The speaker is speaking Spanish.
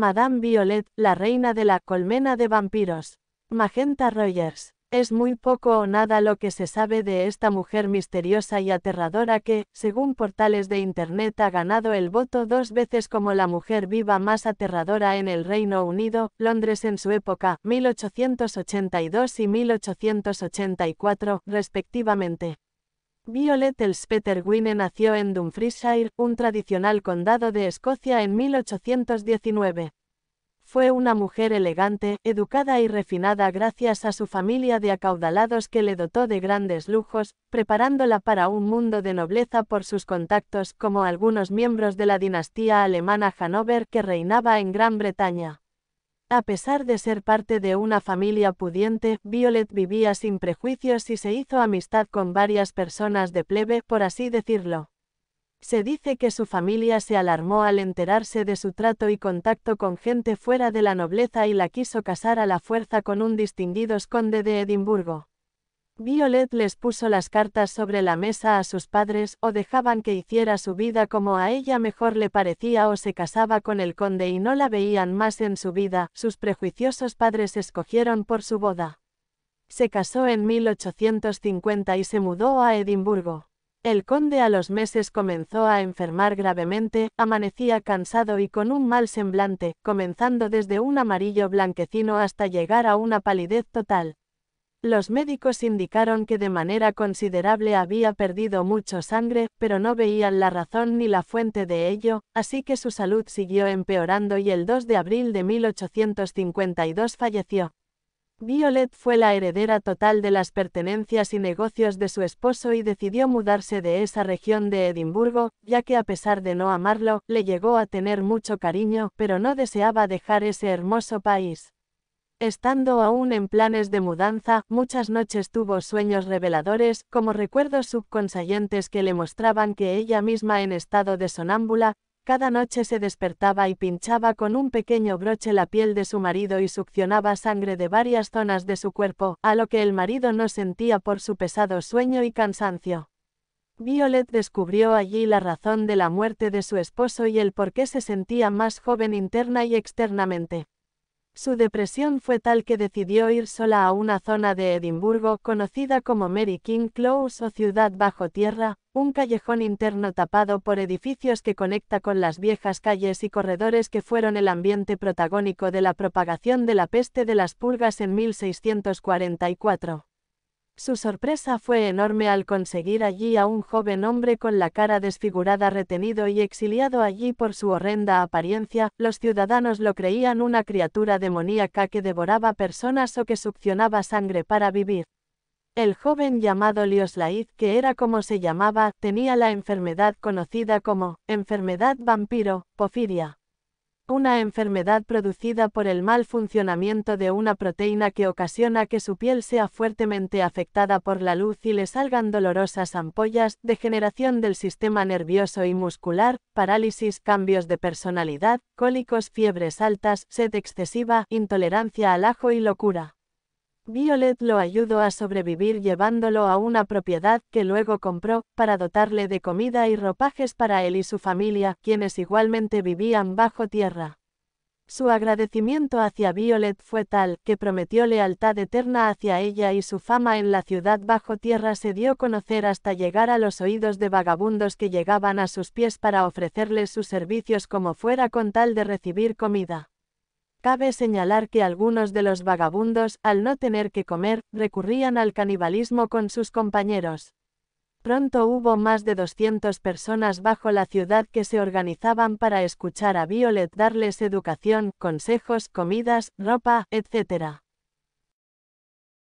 Madame Violet, la reina de la colmena de vampiros. Magenta Rogers. Es muy poco o nada lo que se sabe de esta mujer misteriosa y aterradora que, según portales de Internet, ha ganado el voto dos veces como la mujer viva más aterradora en el Reino Unido, Londres en su época, 1882 y 1884, respectivamente. Violet Elspeter Gwynne nació en Dumfriesshire, un tradicional condado de Escocia en 1819. Fue una mujer elegante, educada y refinada gracias a su familia de acaudalados que le dotó de grandes lujos, preparándola para un mundo de nobleza por sus contactos como algunos miembros de la dinastía alemana Hanover que reinaba en Gran Bretaña. A pesar de ser parte de una familia pudiente, Violet vivía sin prejuicios y se hizo amistad con varias personas de plebe, por así decirlo. Se dice que su familia se alarmó al enterarse de su trato y contacto con gente fuera de la nobleza y la quiso casar a la fuerza con un distinguido esconde de Edimburgo. Violet les puso las cartas sobre la mesa a sus padres o dejaban que hiciera su vida como a ella mejor le parecía o se casaba con el conde y no la veían más en su vida, sus prejuiciosos padres escogieron por su boda. Se casó en 1850 y se mudó a Edimburgo. El conde a los meses comenzó a enfermar gravemente, amanecía cansado y con un mal semblante, comenzando desde un amarillo blanquecino hasta llegar a una palidez total. Los médicos indicaron que de manera considerable había perdido mucho sangre, pero no veían la razón ni la fuente de ello, así que su salud siguió empeorando y el 2 de abril de 1852 falleció. Violet fue la heredera total de las pertenencias y negocios de su esposo y decidió mudarse de esa región de Edimburgo, ya que a pesar de no amarlo, le llegó a tener mucho cariño, pero no deseaba dejar ese hermoso país. Estando aún en planes de mudanza, muchas noches tuvo sueños reveladores, como recuerdos subconscientes que le mostraban que ella misma en estado de sonámbula, cada noche se despertaba y pinchaba con un pequeño broche la piel de su marido y succionaba sangre de varias zonas de su cuerpo, a lo que el marido no sentía por su pesado sueño y cansancio. Violet descubrió allí la razón de la muerte de su esposo y el por qué se sentía más joven interna y externamente. Su depresión fue tal que decidió ir sola a una zona de Edimburgo conocida como Mary King Close o Ciudad Bajo Tierra, un callejón interno tapado por edificios que conecta con las viejas calles y corredores que fueron el ambiente protagónico de la propagación de la peste de las pulgas en 1644. Su sorpresa fue enorme al conseguir allí a un joven hombre con la cara desfigurada retenido y exiliado allí por su horrenda apariencia, los ciudadanos lo creían una criatura demoníaca que devoraba personas o que succionaba sangre para vivir. El joven llamado Lioslaith, que era como se llamaba, tenía la enfermedad conocida como enfermedad vampiro, pofiria una enfermedad producida por el mal funcionamiento de una proteína que ocasiona que su piel sea fuertemente afectada por la luz y le salgan dolorosas ampollas, degeneración del sistema nervioso y muscular, parálisis, cambios de personalidad, cólicos, fiebres altas, sed excesiva, intolerancia al ajo y locura. Violet lo ayudó a sobrevivir llevándolo a una propiedad que luego compró, para dotarle de comida y ropajes para él y su familia, quienes igualmente vivían bajo tierra. Su agradecimiento hacia Violet fue tal que prometió lealtad eterna hacia ella y su fama en la ciudad bajo tierra se dio a conocer hasta llegar a los oídos de vagabundos que llegaban a sus pies para ofrecerles sus servicios como fuera con tal de recibir comida. Cabe señalar que algunos de los vagabundos, al no tener que comer, recurrían al canibalismo con sus compañeros. Pronto hubo más de 200 personas bajo la ciudad que se organizaban para escuchar a Violet darles educación, consejos, comidas, ropa, etc.